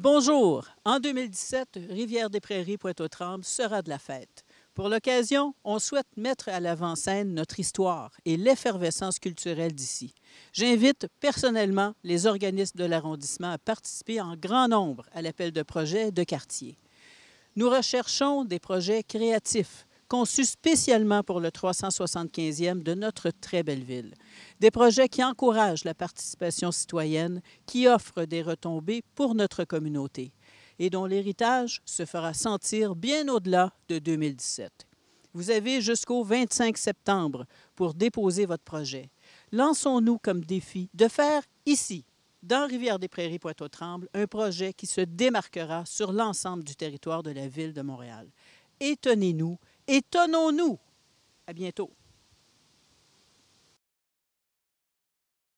Bonjour! En 2017, Rivière-des-Prairies Pointe-aux-Trembles sera de la fête. Pour l'occasion, on souhaite mettre à l'avant-scène notre histoire et l'effervescence culturelle d'ici. J'invite personnellement les organismes de l'arrondissement à participer en grand nombre à l'appel de projets de quartier. Nous recherchons des projets créatifs Conçu spécialement pour le 375e de notre très belle ville. Des projets qui encouragent la participation citoyenne, qui offrent des retombées pour notre communauté et dont l'héritage se fera sentir bien au-delà de 2017. Vous avez jusqu'au 25 septembre pour déposer votre projet. Lançons-nous comme défi de faire ici, dans Rivière-des-Prairies, Pointe-aux-Trembles, un projet qui se démarquera sur l'ensemble du territoire de la ville de Montréal. étonnez nous Étonnons-nous. À bientôt.